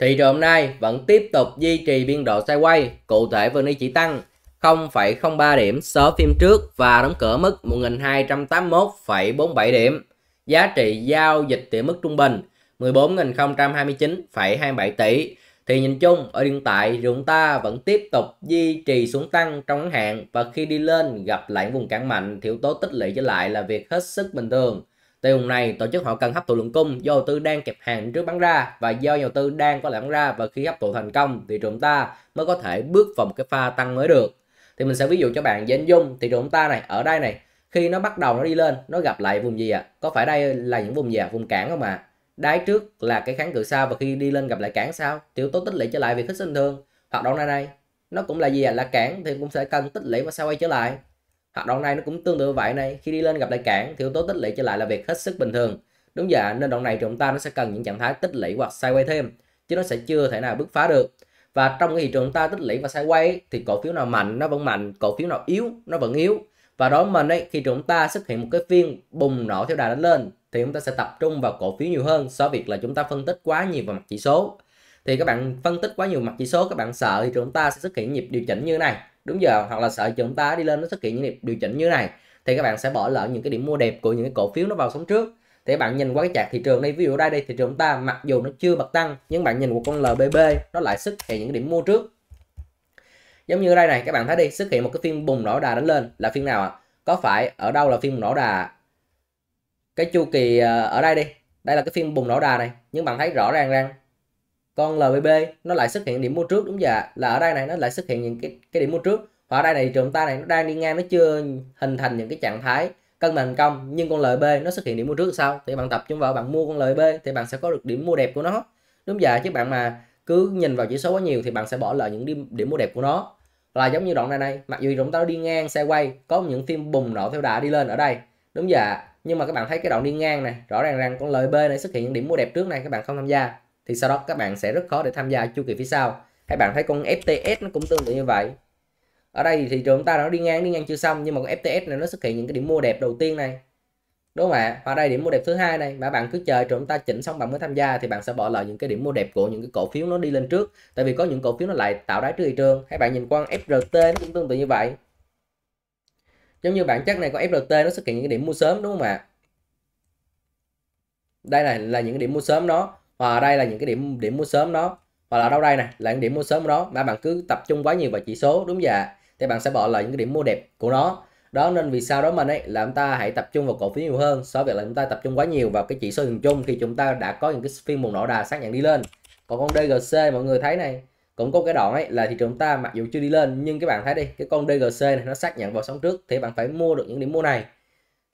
Thị trường hôm nay vẫn tiếp tục duy trì biên độ quay cụ thể nay chỉ tăng 0,03 điểm số phiên trước và đóng cửa mức 1.281,47 điểm. Giá trị giao dịch tỷ mức trung bình 14.029,27 tỷ. Thì nhìn chung, ở hiện tại chúng ta vẫn tiếp tục duy trì xuống tăng trong ngắn hạn và khi đi lên gặp lại vùng cản mạnh thì yếu tố tích lũy trở lại là việc hết sức bình thường. Tiêu này tổ chức họ cần hấp thụ lượng cung do đầu tư đang kẹp hàng trước bán ra và do nhà đầu tư đang có lãi bán ra và khi hấp thụ thành công thì chúng ta mới có thể bước vào một cái pha tăng mới được. Thì mình sẽ ví dụ cho bạn về Dung thì chúng ta này ở đây này khi nó bắt đầu nó đi lên nó gặp lại vùng gì ạ? À? Có phải đây là những vùng gì À? Vùng cản không ạ? À? Đáy trước là cái kháng cự sau và khi đi lên gặp lại cản sau thì yếu tố tích lũy trở lại việc khích sinh thường hoạt động này này nó cũng là gì À? Là cản thì cũng sẽ cần tích lũy và sau quay trở lại Hoạt động này nó cũng tương tự vậy này, khi đi lên gặp lại cản thì yếu tố tích lũy trở lại là việc hết sức bình thường. Đúng vậy, nên đoạn này chúng ta nó sẽ cần những trạng thái tích lũy hoặc sideways thêm, chứ nó sẽ chưa thể nào bứt phá được. Và trong cái thị trường ta tích lũy và sideways thì cổ phiếu nào mạnh nó vẫn mạnh, cổ phiếu nào yếu nó vẫn yếu. Và đó mình ấy, khi chúng ta xuất hiện một cái phiên bùng nổ theo đà đánh lên thì chúng ta sẽ tập trung vào cổ phiếu nhiều hơn so với việc là chúng ta phân tích quá nhiều vào mặt chỉ số. Thì các bạn phân tích quá nhiều mặt chỉ số các bạn sợ thì chúng ta sẽ xuất hiện nhịp điều chỉnh như thế này đúng giờ hoặc là sợ chúng ta đi lên nó xuất hiện những điểm điều chỉnh như này thì các bạn sẽ bỏ lỡ những cái điểm mua đẹp của những cái cổ phiếu nó vào sóng trước thì bạn nhìn qua cái chart thị trường đây ví dụ đây đây thị trường ta mặc dù nó chưa bật tăng nhưng bạn nhìn một con LBB nó lại xuất hiện những điểm mua trước giống như đây này các bạn thấy đi xuất hiện một cái phiên bùng nổ đà đánh lên là phiên nào ạ có phải ở đâu là phiên bùng nổ đà cái chu kỳ ờ, ở đây đi đây là cái phiên bùng nổ đà này nhưng bạn thấy rõ ràng rằng con LVB nó lại xuất hiện điểm mua trước đúng giờ dạ? là ở đây này nó lại xuất hiện những cái cái điểm mua trước và ở đây này thị trường ta này nó đang đi ngang nó chưa hình thành những cái trạng thái cân bằng công nhưng con LB nó xuất hiện điểm mua trước sau thì bạn tập trung vào bạn mua con LB thì bạn sẽ có được điểm mua đẹp của nó đúng giờ dạ? chứ bạn mà cứ nhìn vào chỉ số quá nhiều thì bạn sẽ bỏ lỡ những điểm, điểm mua đẹp của nó là giống như đoạn này này mặc dù chúng ta đi ngang xe quay có những phim bùng nổ theo đà đi lên ở đây đúng giờ dạ? nhưng mà các bạn thấy cái đoạn đi ngang này rõ ràng rằng con lời B này xuất hiện những điểm mua đẹp trước này các bạn không tham gia thì sau đó các bạn sẽ rất khó để tham gia chu kỳ phía sau hay bạn thấy con FTS nó cũng tương tự như vậy ở đây thì thị trường ta nó đi ngang đi ngang chưa xong nhưng mà con FTS này nó xuất hiện những cái điểm mua đẹp đầu tiên này đúng không ạ và đây điểm mua đẹp thứ hai này mà bạn cứ chờ chúng ta chỉnh xong bạn mới tham gia thì bạn sẽ bỏ lỡ những cái điểm mua đẹp của những cái cổ phiếu nó đi lên trước tại vì có những cổ phiếu nó lại tạo đáy trước thị trường hay bạn nhìn qua FRT nó cũng tương tự như vậy giống như bản chất này có FRT nó xuất hiện những cái điểm mua sớm đúng không ạ đây này là những cái điểm mua sớm đó và ờ, ở đây là những cái điểm điểm mua sớm đó và là ở đâu đây này là những điểm mua sớm đó mà bạn cứ tập trung quá nhiều vào chỉ số đúng dạ thì bạn sẽ bỏ lỡ những cái điểm mua đẹp của nó đó nên vì sao đó mình ấy là chúng ta hãy tập trung vào cổ phiếu nhiều hơn so với việc là chúng ta tập trung quá nhiều vào cái chỉ số nhìn chung khi chúng ta đã có những cái phiên bùng nổ đà xác nhận đi lên còn con DGC mọi người thấy này cũng có cái đoạn ấy là thị trường ta mặc dù chưa đi lên nhưng các bạn thấy đi cái con DGC này nó xác nhận vào sóng trước thì bạn phải mua được những điểm mua này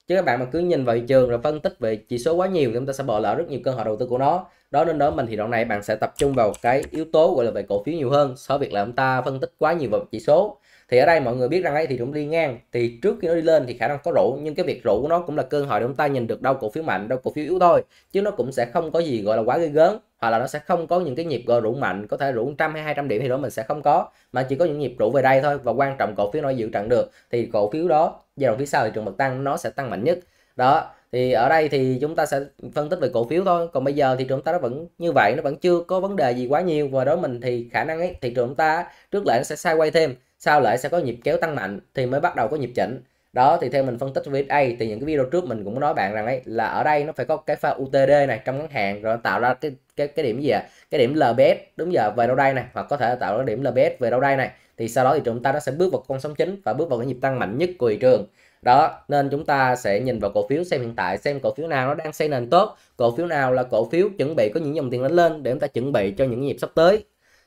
chứ các bạn mà cứ nhìn vào thị trường rồi phân tích về chỉ số quá nhiều thì chúng ta sẽ bỏ lỡ rất nhiều cơ hội đầu tư của nó đó nên đó mình thì đoạn này bạn sẽ tập trung vào cái yếu tố gọi là về cổ phiếu nhiều hơn so với việc là chúng ta phân tích quá nhiều vào chỉ số thì ở đây mọi người biết rằng ấy thì cũng đi ngang thì trước khi nó đi lên thì khả năng có rủ nhưng cái việc rủ của nó cũng là cơ hội để chúng ta nhìn được đâu cổ phiếu mạnh đâu cổ phiếu yếu thôi chứ nó cũng sẽ không có gì gọi là quá gây gớm hoặc là nó sẽ không có những cái nhịp gờ rũ mạnh có thể rũ 100 hay 200 điểm thì đó mình sẽ không có mà chỉ có những nhịp rũ về đây thôi và quan trọng cổ phiếu nó giữ trận được thì cổ phiếu đó giai đoạn phía sau thị trường bật tăng nó sẽ tăng mạnh nhất đó thì ở đây thì chúng ta sẽ phân tích về cổ phiếu thôi còn bây giờ thì chúng ta nó vẫn như vậy nó vẫn chưa có vấn đề gì quá nhiều và đối mình thì khả năng ấy thị trường chúng ta trước lễ sẽ sai quay thêm sau lễ sẽ có nhịp kéo tăng mạnh thì mới bắt đầu có nhịp chỉnh đó thì theo mình phân tích A, thì những cái video trước mình cũng nói bạn rằng ấy là ở đây nó phải có cái pha UTD này trong ngắn hạn rồi nó tạo ra cái cái cái điểm gì à? cái điểm lbs đúng giờ về đâu đây này hoặc có thể tạo ra điểm lbs về đâu đây này thì sau đó thì chúng ta nó sẽ bước vào con sóng chính và bước vào cái nhịp tăng mạnh nhất của thị trường đó nên chúng ta sẽ nhìn vào cổ phiếu xem hiện tại xem cổ phiếu nào nó đang xây nền tốt cổ phiếu nào là cổ phiếu chuẩn bị có những dòng tiền lên lên để chúng ta chuẩn bị cho những nhịp sắp tới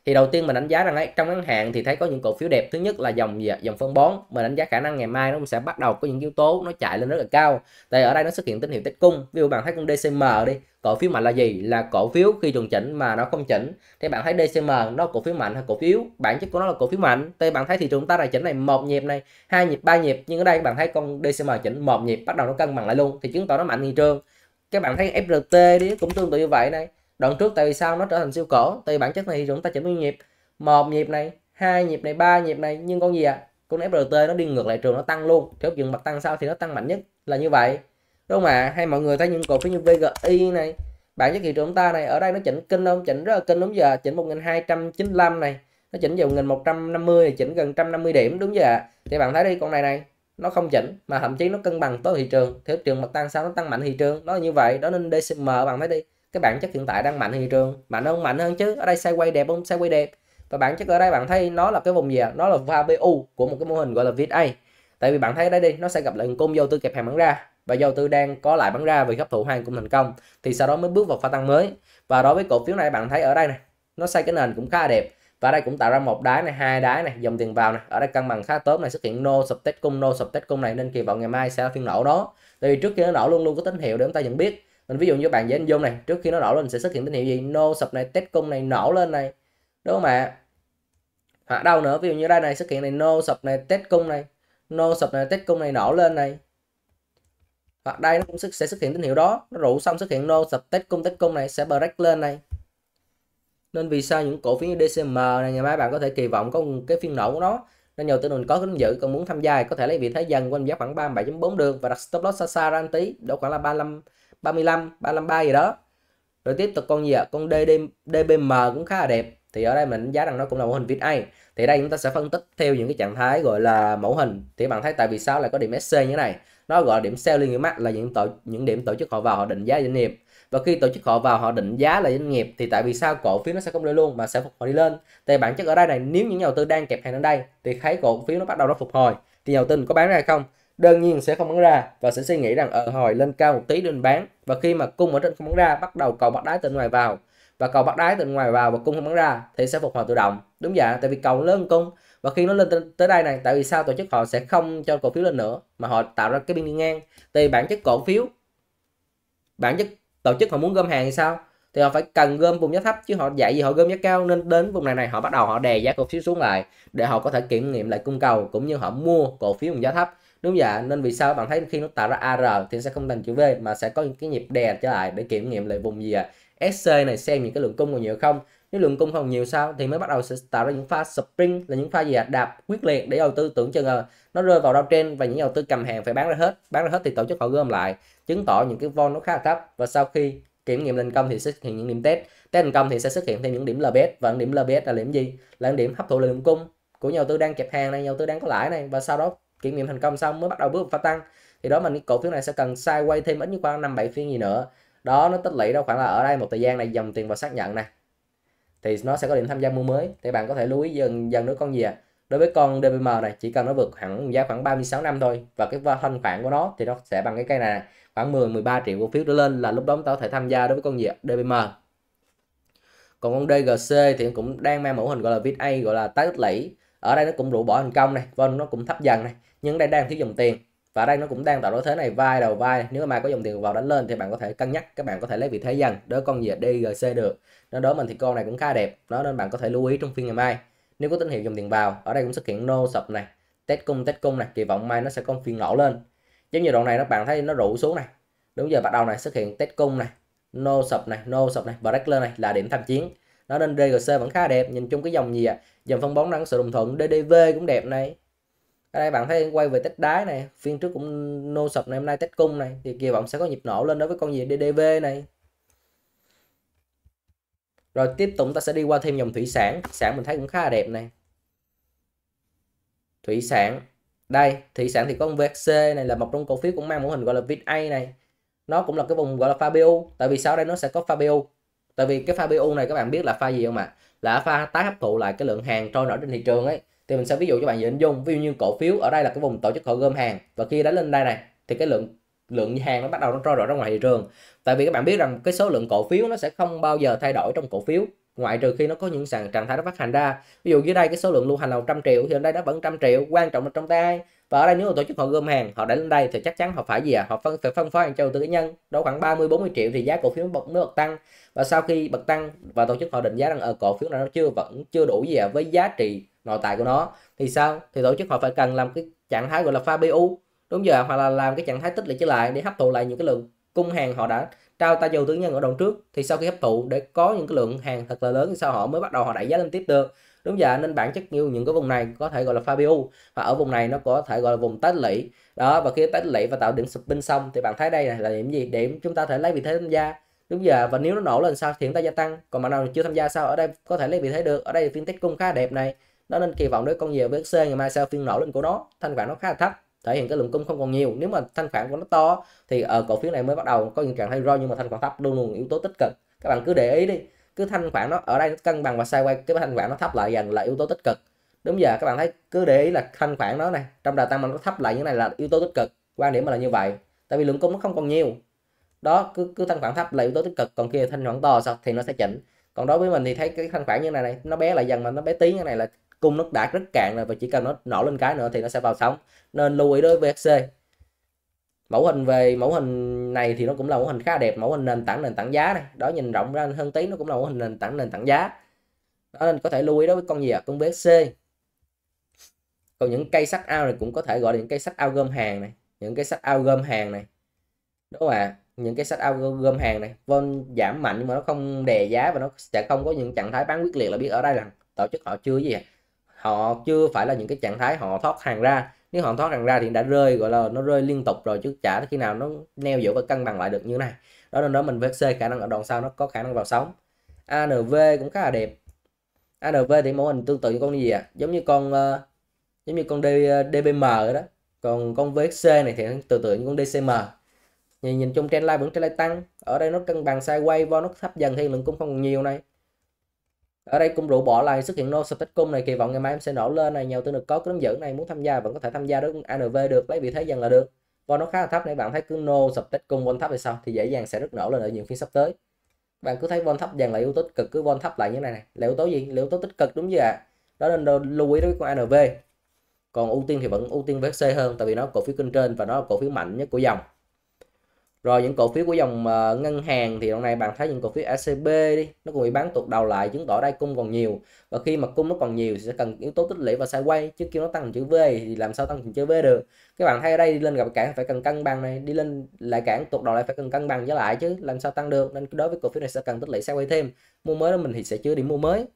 thì đầu tiên mình đánh giá rằng ấy trong ngắn hạn thì thấy có những cổ phiếu đẹp thứ nhất là dòng gì dòng phân bón mình đánh giá khả năng ngày mai nó cũng sẽ bắt đầu có những yếu tố nó chạy lên rất là cao tại ở đây nó xuất hiện tín hiệu tích cung ví dụ bạn thấy con DCM đi cổ phiếu mạnh là gì là cổ phiếu khi trùng chỉnh mà nó không chỉnh thì bạn thấy DCM nó cổ phiếu mạnh hay cổ phiếu bản chất của nó là cổ phiếu mạnh thì bạn thấy thị trường ta là chỉnh này một nhịp này hai nhịp ba nhịp nhưng ở đây bạn thấy con DCM chỉnh một nhịp bắt đầu nó cân bằng lại luôn thì chứng tỏ nó mạnh thị trường các bạn thấy FRT đi cũng tương tự như vậy này đoạn trước tại vì sao nó trở thành siêu cổ tại vì bản chất này thì chúng ta chỉ bao nhịp một nhịp này hai nhịp này ba nhịp này nhưng con gì ạ à? con FRT nó đi ngược lại trường nó tăng luôn kéo dừng bật tăng sau thì nó tăng mạnh nhất là như vậy đúng không ạ à? hay mọi người thấy những cổ phiếu như VGI này bản chất thị trường ta này ở đây nó chỉnh kinh không chỉnh rất là kinh đúng giờ chỉnh 1295 này nó chỉnh vào 1150 thì chỉnh gần 150 điểm đúng giờ thì bạn thấy đi con này này nó không chỉnh mà thậm chí nó cân bằng tối thị trường thị trường bật tăng sao nó tăng mạnh thị trường nó như vậy đó nên DCM bạn thấy đi cái bản chất hiện tại đang mạnh thị trường mạnh hơn mạnh hơn chứ ở đây xe quay đẹp không xe quay đẹp và bản chất ở đây bạn thấy nó là cái vùng gì à? nó là VBU của một cái mô hình gọi là VIT A tại vì bạn thấy ở đây đi nó sẽ gặp lại cung vô tư kẹp hàng bán ra và dầu tư đang có lại bán ra vì hấp thụ hàng cũng thành công thì sau đó mới bước vào pha tăng mới và đối với cổ phiếu này bạn thấy ở đây này nó xây cái nền cũng khá đẹp và đây cũng tạo ra một đáy này hai đáy này dòng tiền vào này ở đây cân bằng khá tốt này xuất hiện no sập tết cung no sập tết cung này nên kỳ vọng ngày mai sẽ là phiên nổ đó tại vì trước kia nó nổ luôn luôn có tín hiệu để chúng ta nhận biết mình ví dụ như bạn dễ anh dung này trước khi nó nổ lên sẽ xuất hiện tín hiệu gì nô sập này test cung này nổ lên này đúng không ạ hoặc đâu nữa ví dụ như đây này xuất hiện này nô sập này test cung này nô sập này test cung này nổ lên này hoặc đây nó cũng sẽ xuất hiện tín hiệu đó nó rủ xong xuất hiện nô sập test cung test cung này sẽ break lên này nên vì sao những cổ phiếu như DCM này ngày mai bạn có thể kỳ vọng có một cái phiên nổ của nó nên nhiều tin đồn có cấn dự còn muốn tham gia có thể lấy vị thế dần quanh giá khoảng 37.4 được và đặt stop loss xa xa ra một tí độ khoảng là 35 35, 353 gì đó. Rồi tiếp tục con gì ạ? Con DD, DBM cũng khá là đẹp. Thì ở đây mình đánh giá rằng nó cũng là mô hình viết A. Thì đây chúng ta sẽ phân tích theo những cái trạng thái gọi là mẫu hình. Thì bạn thấy tại vì sao lại có điểm SC như thế này? Nó gọi là điểm sale liên mắt là những tổ những điểm tổ chức họ vào họ định giá doanh nghiệp. Và khi tổ chức họ vào họ định giá là doanh nghiệp thì tại vì sao cổ phiếu nó sẽ không lên luôn mà sẽ phục hồi đi lên. Thì bản chất ở đây này nếu những nhà đầu tư đang kẹp hàng ở đây thì thấy cổ phiếu nó bắt đầu nó phục hồi thì nhà đầu tư có bán ra hay không? đơn nhiên sẽ không bán ra và sẽ suy nghĩ rằng ờ hồi lên cao một tí nên bán và khi mà cung ở trên không bán ra bắt đầu cầu bắt đáy từ ngoài vào và cầu bắt đáy từ ngoài vào và cung không bán ra thì sẽ phục hồi tự động đúng dạ tại vì cầu lớn cung và khi nó lên tới đây này tại vì sao tổ chức họ sẽ không cho cổ phiếu lên nữa mà họ tạo ra cái biên đi ngang thì bản chất cổ phiếu bản chất tổ chức họ muốn gom hàng thì sao thì họ phải cần gom vùng giá thấp chứ họ dạy gì họ gom giá cao nên đến vùng này này họ bắt đầu họ đè giá cổ phiếu xuống lại để họ có thể kiểm nghiệm lại cung cầu cũng như họ mua cổ phiếu vùng giá thấp đúng vậy nên vì sao bạn thấy khi nó tạo ra AR thì sẽ không thành chữ V mà sẽ có những cái nhịp đè trở lại để kiểm nghiệm lại vùng gì à SC này xem những cái lượng cung còn nhiều không nếu lượng cung không nhiều sao thì mới bắt đầu sẽ tạo ra những pha spring là những pha gì à? đạp quyết liệt để đầu tư tưởng chừng là nó rơi vào trên và những đầu tư cầm hàng phải bán ra hết bán ra hết thì tổ chức họ gom lại chứng tỏ những cái vol nó khá là thấp và sau khi kiểm nghiệm thành công thì xuất hiện những điểm test test thành công thì sẽ xuất hiện thêm những điểm LBS e và những điểm LBS e là điểm gì là những điểm hấp thụ lượng cung của nhà đầu tư đang kẹp hàng này nhà đầu tư đang có lãi này và sau đó kiểm nghiệm thành công xong mới bắt đầu bước phát tăng thì đó mình cổ phiếu này sẽ cần sai quay thêm ít nhất khoảng năm bảy phiên gì nữa đó nó tích lũy đâu khoảng là ở đây một thời gian này dòng tiền vào xác nhận này thì nó sẽ có điểm tham gia mua mới thì bạn có thể lưu ý dần dần nữa con gì ạ à? đối với con DBM này chỉ cần nó vượt hẳn giá khoảng 36 năm thôi và cái thanh khoản của nó thì nó sẽ bằng cái cây này khoảng 10 13 triệu cổ phiếu trở lên là lúc đó chúng ta có thể tham gia đối với con gì à? DBM còn con DGC thì cũng đang mang mẫu hình gọi là a gọi là tái tích lũy ở đây nó cũng rũ bỏ thành công này vâng nó cũng thấp dần này nhưng đây đang thiếu dòng tiền và đây nó cũng đang tạo đối thế này vai đầu vai nếu mà có dòng tiền vào đánh lên thì bạn có thể cân nhắc các bạn có thể lấy vị thế dần đỡ con gì DGC được nó đỡ mình thì con này cũng khá đẹp nó nên bạn có thể lưu ý trong phiên ngày mai nếu có tín hiệu dòng tiền vào ở đây cũng xuất hiện nô sập này test cung test cung này kỳ vọng mai nó sẽ có phiên nổ lên giống như đoạn này nó bạn thấy nó rụ xuống này đúng giờ bắt đầu này xuất hiện test cung này nô sập này nô sập này và lên này là điểm tham chiến nó nên DGC vẫn khá đẹp nhìn chung cái dòng gì ạ à? dòng phân bón đang sự đồng thuận DDV cũng đẹp này ở đây bạn thấy quay về tích đáy này phiên trước cũng nô sập này hôm nay tích cung này thì kỳ vọng sẽ có nhịp nổ lên đối với con gì DDV này rồi tiếp tục ta sẽ đi qua thêm dòng thủy sản sản mình thấy cũng khá đẹp này thủy sản đây thủy sản thì có con VXC này là một trong cổ phiếu cũng mang mẫu hình gọi là VIT A này nó cũng là cái vùng gọi là Fabio tại vì sau đây nó sẽ có Fabio tại vì cái pha PU này các bạn biết là pha gì không ạ là pha tái hấp thụ lại cái lượng hàng trôi nổi trên thị trường ấy thì mình sẽ ví dụ cho bạn dễ hình dung ví dụ như cổ phiếu ở đây là cái vùng tổ chức họ gom hàng và khi đánh lên đây này thì cái lượng lượng hàng nó bắt đầu nó trôi nổi ra ngoài thị trường tại vì các bạn biết rằng cái số lượng cổ phiếu nó sẽ không bao giờ thay đổi trong cổ phiếu ngoại trừ khi nó có những sàn trạng thái nó phát hành ra ví dụ dưới đây cái số lượng lưu hành là 100 triệu thì ở đây nó vẫn trăm triệu quan trọng là trong tay và ở đây nếu mà tổ chức họ gom hàng họ để lên đây thì chắc chắn họ phải gì ạ à? họ phân phải phân phối hàng cho đầu tư cá nhân đó khoảng 30 40 triệu thì giá cổ phiếu bật nó bật tăng và sau khi bật tăng và tổ chức họ định giá rằng ở ờ, cổ phiếu này nó chưa vẫn chưa đủ gì à, với giá trị nội tại của nó thì sao thì tổ chức họ phải cần làm cái trạng thái gọi là pha BU đúng giờ hoặc là làm cái trạng thái tích lũy trở lại để hấp thụ lại những cái lượng cung hàng họ đã trao ta dầu tư nhân ở đoạn trước thì sau khi hấp thụ để có những cái lượng hàng thật là lớn thì sao họ mới bắt đầu họ đẩy giá lên tiếp được đúng giờ nên bản chất như những cái vùng này có thể gọi là pha PU và ở vùng này nó có thể gọi là vùng tách lũy đó và khi tách lũy và tạo điểm sụp binh xong thì bạn thấy đây là điểm gì điểm chúng ta thể lấy vị thế tham gia đúng giờ và nếu nó nổ lên sao thì chúng ta gia tăng còn bạn nào chưa tham gia sao ở đây có thể lấy vị thế được ở đây phiên tích cung khá đẹp này đó nên kỳ vọng đối con nhiều với C ngày mai sao phiên nổ lên của nó thanh khoản nó khá là thấp thể hiện cái lượng cung không còn nhiều nếu mà thanh khoản của nó to thì ở ờ, cổ phiếu này mới bắt đầu có những trạng thay roi nhưng mà thanh khoản thấp luôn luôn yếu tố tích cực các bạn cứ để ý đi cứ thanh khoản nó ở đây nó cân bằng và quay cái thanh khoản nó thấp lại dần là yếu tố tích cực đúng giờ các bạn thấy cứ để ý là thanh khoản nó này trong đà tăng mình nó thấp lại như này là yếu tố tích cực quan điểm là như vậy tại vì lượng cung nó không còn nhiều đó cứ cứ thanh khoản thấp là yếu tố tích cực còn kia thanh khoản to sao thì nó sẽ chỉnh còn đối với mình thì thấy cái thanh khoản như này này nó bé lại dần mà nó bé tí như này là cung nó đã rất cạn rồi và chỉ cần nó nổ lên cái nữa thì nó sẽ vào sóng nên lưu ý đối với VSC mẫu hình về mẫu hình này thì nó cũng là mẫu hình khá đẹp mẫu hình nền tảng nền tảng giá này đó nhìn rộng ra hơn tí nó cũng là mẫu hình nền tảng nền tảng giá đó nên có thể lưu ý đối với con gì ạ à? con c còn những cây sắt ao này cũng có thể gọi là những cây sắt ao gom hàng này những cây sắt ao gom hàng này đúng không ạ à? những cây sắt ao gom hàng này von giảm mạnh nhưng mà nó không đè giá và nó sẽ không có những trạng thái bán quyết liệt là biết ở đây là tổ chức họ chưa gì vậy? họ chưa phải là những cái trạng thái họ thoát hàng ra nếu hòn thoát rằng ra thì đã rơi gọi là nó rơi liên tục rồi chứ chả khi nào nó neo giữ và cân bằng lại được như này đó nên đó mình với C khả năng ở đoạn sau nó có khả năng vào sóng ANV cũng khá là đẹp ANV thì mẫu hình tương tự như con gì ạ à? giống như con uh, giống như con D, ờ, DBM đó còn con VXC này thì tương tự như con DCM nhìn, nhìn chung trên line vẫn trên line tăng ở đây nó cân bằng sideways vo nó thấp dần thì lượng cũng không còn nhiều này ở đây cung rượu bỏ lại xuất hiện nô sập tích cung này kỳ vọng ngày mai em sẽ nổ lên này nhiều tư được có cái hướng dẫn này muốn tham gia vẫn có thể tham gia đến ANV được lấy vị thế dần là được và nó khá là thấp này bạn thấy cứ nô sập tích cung von thấp về sau thì dễ dàng sẽ rất nổ lên ở những phiên sắp tới bạn cứ thấy von thấp dần là yếu tố tích cực cứ von thấp lại như này này là yếu tố gì là yếu tố tích cực đúng chưa ạ đó nên lưu ý đối với con ANV còn ưu tiên thì vẫn ưu tiên vc hơn tại vì nó cổ phiếu kinh trên và nó là cổ phiếu mạnh nhất của dòng rồi những cổ phiếu của dòng uh, ngân hàng thì hôm nay bạn thấy những cổ phiếu ACB đi nó cũng bị bán tụt đầu lại chứng tỏ đây cung còn nhiều và khi mà cung nó còn nhiều thì sẽ cần yếu tố tích lũy và quay chứ kêu nó tăng chữ V thì làm sao tăng chữ V được các bạn thấy ở đây đi lên gặp cản phải cần cân bằng này đi lên lại cản tụt đầu lại phải cần cân bằng trở lại chứ làm sao tăng được nên đối với cổ phiếu này sẽ cần tích lũy quay thêm mua mới đó mình thì sẽ chưa đi mua mới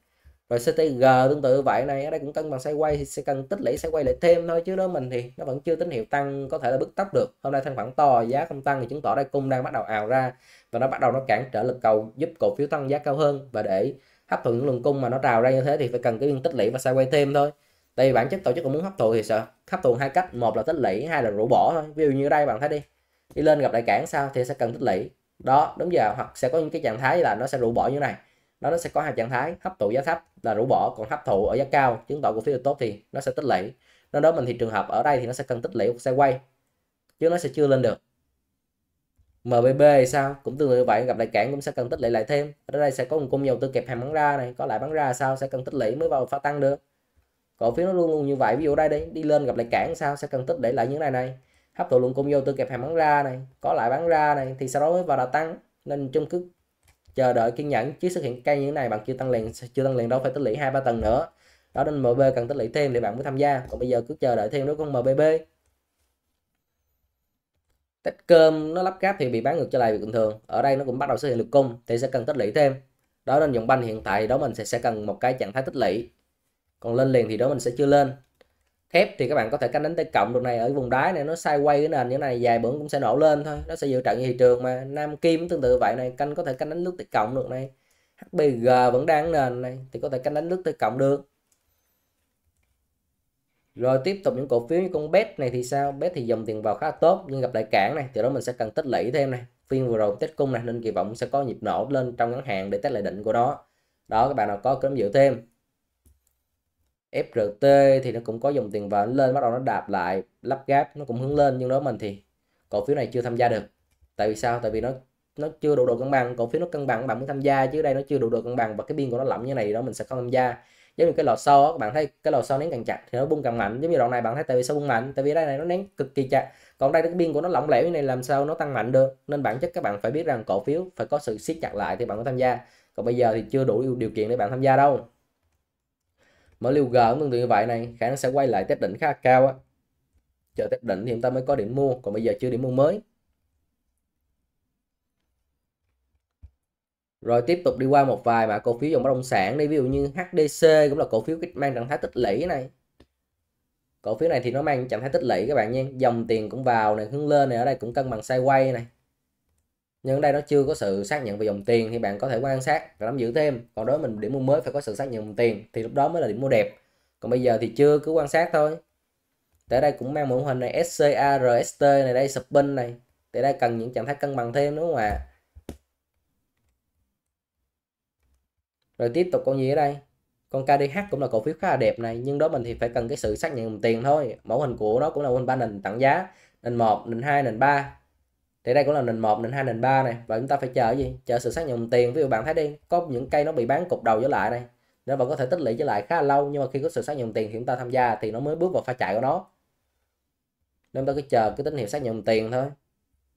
rồi CTG tương tự vậy này ở đây cũng cân bằng sideways thì sẽ cần tích lũy quay lại thêm thôi chứ đối mình thì nó vẫn chưa tín hiệu tăng có thể là bứt tốc được hôm nay thanh khoản to giá không tăng thì chứng tỏ đây cung đang bắt đầu ào ra và nó bắt đầu nó cản trở lực cầu giúp cổ phiếu tăng giá cao hơn và để hấp thụ những lượng cung mà nó trào ra như thế thì phải cần cái biên tích lũy và quay thêm thôi tại vì bản chất tổ chức cũng muốn hấp thụ thì sợ hấp thụ hai cách một là tích lũy hai là rũ bỏ thôi ví dụ như đây bạn thấy đi đi lên gặp lại cản sao thì sẽ cần tích lũy đó đúng giờ hoặc sẽ có những cái trạng thái là nó sẽ rũ bỏ như này đó nó sẽ có hai trạng thái hấp thụ giá thấp là rũ bỏ còn hấp thụ ở giá cao chứng tỏ cổ phiếu tốt thì nó sẽ tích lũy nó đó mình thì trường hợp ở đây thì nó sẽ cần tích lũy sẽ quay chứ nó sẽ chưa lên được MBB sao cũng tương tự như vậy gặp lại cản cũng sẽ cần tích lũy lại thêm ở đây sẽ có một cung dầu tư kẹp hàng bán ra này có lại bán ra sao sẽ cần tích lũy mới vào phá tăng được cổ phiếu nó luôn luôn như vậy ví dụ đây đi đi lên gặp lại cản sao sẽ cần tích lũy lại những này này hấp thụ lượng cung dầu tư kẹp hàng bán ra này có lại bán ra này thì sau đó mới vào đà tăng nên chung cứ chờ đợi kiên nhẫn chứ xuất hiện cây như thế này bạn chưa tăng liền chưa tăng liền đâu phải tích lũy hai ba tầng nữa đó nên MB cần tích lũy thêm để bạn mới tham gia còn bây giờ cứ chờ đợi thêm đối con MBB tách cơm nó lắp cáp thì bị bán ngược trở lại bình thường ở đây nó cũng bắt đầu xuất hiện lực cung thì sẽ cần tích lũy thêm đó nên dòng banh hiện tại đó mình sẽ sẽ cần một cái trạng thái tích lũy còn lên liền thì đó mình sẽ chưa lên thép thì các bạn có thể canh đánh tay cộng được này ở vùng đáy này nó sai quay cái nền như này dài bưởng cũng sẽ nổ lên thôi nó sẽ dự trận như thị trường mà nam kim tương tự vậy này canh có thể canh đánh nước tay cộng được này hbg vẫn đang nền này thì có thể canh đánh nước tay cộng được rồi tiếp tục những cổ phiếu như con bet này thì sao bet thì dòng tiền vào khá tốt nhưng gặp lại cản này thì đó mình sẽ cần tích lũy thêm này phiên vừa rồi tết cung này nên kỳ vọng sẽ có nhịp nổ lên trong ngắn hạn để test lại định của nó đó các bạn nào có cấm dự thêm FRT thì nó cũng có dòng tiền vào lên bắt đầu nó đạp lại lắp gáp nó cũng hướng lên nhưng đối mình thì cổ phiếu này chưa tham gia được tại vì sao tại vì nó nó chưa đủ độ cân bằng cổ phiếu nó cân bằng bạn mới tham gia chứ đây nó chưa đủ độ cân bằng và cái biên của nó lỏng như này đó mình sẽ không tham gia giống như cái lò xo các bạn thấy cái lò xo nén càng chặt thì nó bung càng mạnh giống như đoạn này bạn thấy tại vì sao bung mạnh tại vì đây này nó nén cực kỳ chặt còn đây cái biên của nó lỏng lẻo như này làm sao nó tăng mạnh được nên bản chất các bạn phải biết rằng cổ phiếu phải có sự siết chặt lại thì bạn mới tham gia còn bây giờ thì chưa đủ điều kiện để bạn tham gia đâu mở liều g cũng tương tự như vậy này khả năng sẽ quay lại test đỉnh khá là cao á chờ test đỉnh thì chúng ta mới có điểm mua còn bây giờ chưa điểm mua mới rồi tiếp tục đi qua một vài mã cổ phiếu dòng bất động sản đi ví dụ như HDC cũng là cổ phiếu mang trạng thái tích lũy này cổ phiếu này thì nó mang trạng thái tích lũy các bạn nhé, dòng tiền cũng vào này hướng lên này ở đây cũng cân bằng sideways này nhưng ở đây nó chưa có sự xác nhận về dòng tiền thì bạn có thể quan sát và nắm giữ thêm còn đối với mình điểm mua mới phải có sự xác nhận dòng tiền thì lúc đó mới là điểm mua đẹp còn bây giờ thì chưa cứ quan sát thôi tại đây cũng mang mẫu hình này SCA này đây sập pin này tại đây cần những trạng thái cân bằng thêm đúng không ạ rồi tiếp tục con gì ở đây con KDH cũng là cổ phiếu khá là đẹp này nhưng đó mình thì phải cần cái sự xác nhận tiền thôi mẫu hình của nó cũng là Win Binance tặng giá nền một nền hai nền ba thì đây cũng là nền 1, nền 2, nền 3 này và chúng ta phải chờ gì chờ sự xác nhận tiền ví dụ bạn thấy đi có những cây nó bị bán cục đầu trở lại này nó vẫn có thể tích lũy trở lại khá là lâu nhưng mà khi có sự xác nhận tiền thì chúng ta tham gia thì nó mới bước vào pha chạy của nó nên ta cứ chờ cái tín hiệu xác nhận tiền thôi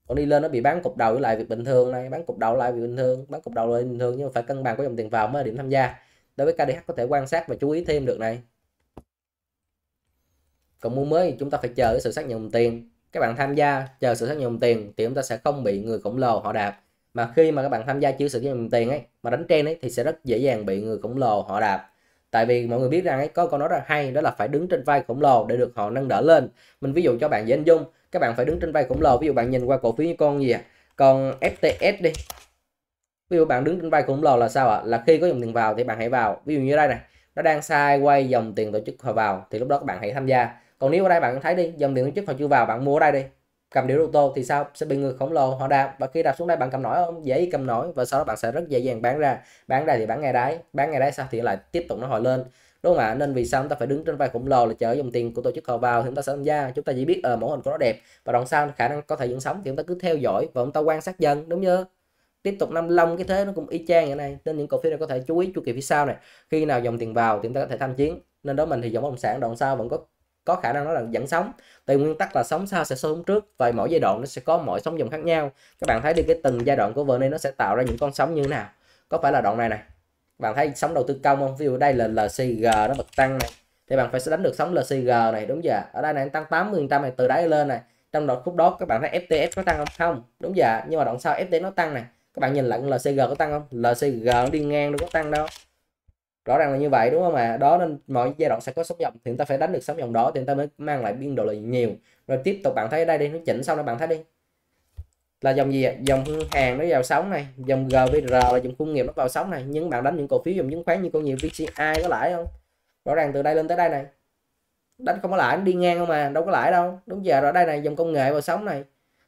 còn đi lên nó bị bán cục đầu với lại việc bình thường này bán cục đầu lại việc bình thường bán cục đầu lại bình thường nhưng mà phải cân bằng có dòng tiền vào mới là điểm tham gia đối với KDH có thể quan sát và chú ý thêm được này còn mua mới thì chúng ta phải chờ cái sự xác nhận tiền các bạn tham gia chờ sự xác nhận tiền thì chúng ta sẽ không bị người khổng lồ họ đạp mà khi mà các bạn tham gia chưa sự xác nhận tiền ấy mà đánh trên ấy thì sẽ rất dễ dàng bị người khổng lồ họ đạp tại vì mọi người biết rằng ấy có câu nói rất hay đó là phải đứng trên vai khổng lồ để được họ nâng đỡ lên mình ví dụ cho bạn dễ hình dung các bạn phải đứng trên vai khổng lồ ví dụ bạn nhìn qua cổ phiếu như con gì à còn FTS đi ví dụ bạn đứng trên vai khổng lồ là sao ạ à? là khi có dòng tiền vào thì bạn hãy vào ví dụ như đây này nó đang sai quay dòng tiền tổ chức họ vào thì lúc đó các bạn hãy tham gia còn nếu ở đây bạn thấy đi dòng tiền tổ chức họ chưa vào bạn mua ở đây đi cầm điều ô tô thì sao sẽ bị người khổng lồ họ đạp và khi đạp xuống đây bạn cầm nổi không dễ cầm nổi và sau đó bạn sẽ rất dễ dàng bán ra bán ra thì bán ngày đáy bán ngày đáy sao thì lại tiếp tục nó hồi lên đúng không ạ nên vì sao chúng ta phải đứng trên vai khổng lồ là chờ dòng tiền của tổ chức họ vào thì chúng ta sẽ tham gia chúng ta chỉ biết ở ờ, uh, mẫu hình của nó đẹp và đoạn sau khả năng có thể dẫn sóng thì chúng ta cứ theo dõi và chúng ta quan sát dần đúng chưa tiếp tục năm long cái thế nó cũng y chang như này nên những cổ phiếu này có thể chú ý chu kỳ phía sau này khi nào dòng tiền vào thì chúng ta có thể tham chiến nên đó mình thì dòng bất động sản đoạn sau vẫn có có khả năng nó là dẫn sóng từ nguyên tắc là sóng sau sẽ sóng trước và mỗi giai đoạn nó sẽ có mỗi sóng dòng khác nhau các bạn thấy đi cái từng giai đoạn của vở này nó sẽ tạo ra những con sóng như thế nào có phải là đoạn này này bạn thấy sóng đầu tư công không ví dụ đây là LCG nó bật tăng này thì bạn phải sẽ đánh được sóng LCG này đúng giờ ở đây này tăng 80 trăm này từ đáy lên này trong đợt khúc đó các bạn thấy FTS có tăng không không đúng giờ nhưng mà đoạn sau FTS nó tăng này các bạn nhìn lại LCG có tăng không LCG đi ngang đâu có tăng đâu rõ ràng là như vậy đúng không ạ à? đó nên mọi giai đoạn sẽ có sóng dòng thì chúng ta phải đánh được sóng dòng đó thì chúng ta mới mang lại biên độ lợi nhiều rồi tiếp tục bạn thấy ở đây đi nó chỉnh xong rồi bạn thấy đi là dòng gì ạ dòng hàng nó vào sóng này dòng gvr là dòng công nghiệp nó vào sóng này nhưng bạn đánh những cổ phiếu dòng chứng khoán như công nghiệp vci có lãi không rõ ràng từ đây lên tới đây này đánh không có lãi đi ngang không mà đâu có lãi đâu đúng giờ rồi đây này dòng công nghệ vào sóng này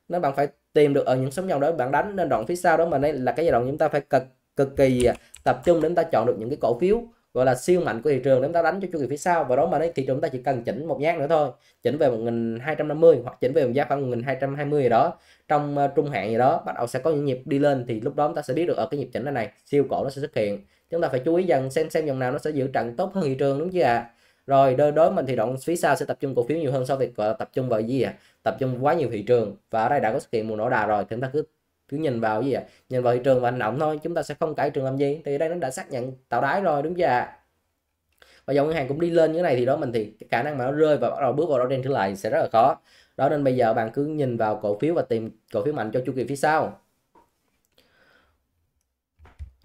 nên bạn phải tìm được ở những sóng dòng đó bạn đánh nên đoạn phía sau đó mà đây là cái giai đoạn chúng ta phải cực cực kỳ à, tập trung để chúng ta chọn được những cái cổ phiếu gọi là siêu mạnh của thị trường để chúng ta đánh cho chu kỳ phía sau và đó mà đấy thị trường chúng ta chỉ cần chỉnh một nhát nữa thôi chỉnh về 1250 hoặc chỉnh về một giá khoảng 1220 gì đó trong ờ, trung hạn gì đó bắt đầu sẽ có những nhịp đi lên thì lúc đó chúng ta sẽ biết được ở ờ, cái nhịp chỉnh này, này siêu cổ nó sẽ xuất hiện chúng ta phải chú ý dần xem xem dòng nào nó sẽ giữ trận tốt hơn thị trường đúng chưa ạ à? rồi đối đối mình thì đoạn phía sau sẽ tập trung cổ phiếu nhiều hơn so với việc tập trung vào gì ạ à? tập trung quá nhiều thị trường và ở đây đã có xuất hiện mùa nổ đà rồi thì chúng ta cứ cứ nhìn vào gì ạ nhìn vào thị trường và hành động thôi chúng ta sẽ không cải trường làm gì thì đây nó đã xác nhận tạo đáy rồi đúng chưa ạ và dòng ngân hàng cũng đi lên như thế này thì đó mình thì khả năng mà nó rơi và bắt đầu bước vào đó trên trở lại sẽ rất là khó đó nên bây giờ bạn cứ nhìn vào cổ phiếu và tìm cổ phiếu mạnh cho chu kỳ phía sau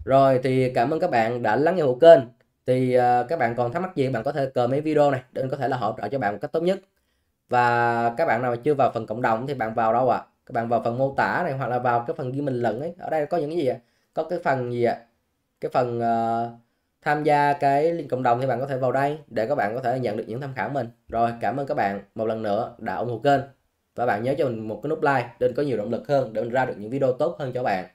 rồi thì cảm ơn các bạn đã lắng nghe hộ kênh thì uh, các bạn còn thắc mắc gì bạn có thể cờ mấy video này để có thể là hỗ trợ cho bạn một cách tốt nhất và các bạn nào chưa vào phần cộng đồng thì bạn vào đâu ạ à? các bạn vào phần mô tả này hoặc là vào cái phần ghi mình lẫn ấy ở đây có những cái gì ạ có cái phần gì ạ cái phần uh, tham gia cái link cộng đồng thì bạn có thể vào đây để các bạn có thể nhận được những tham khảo mình rồi cảm ơn các bạn một lần nữa đã ủng hộ kênh và bạn nhớ cho mình một cái nút like để mình có nhiều động lực hơn để mình ra được những video tốt hơn cho bạn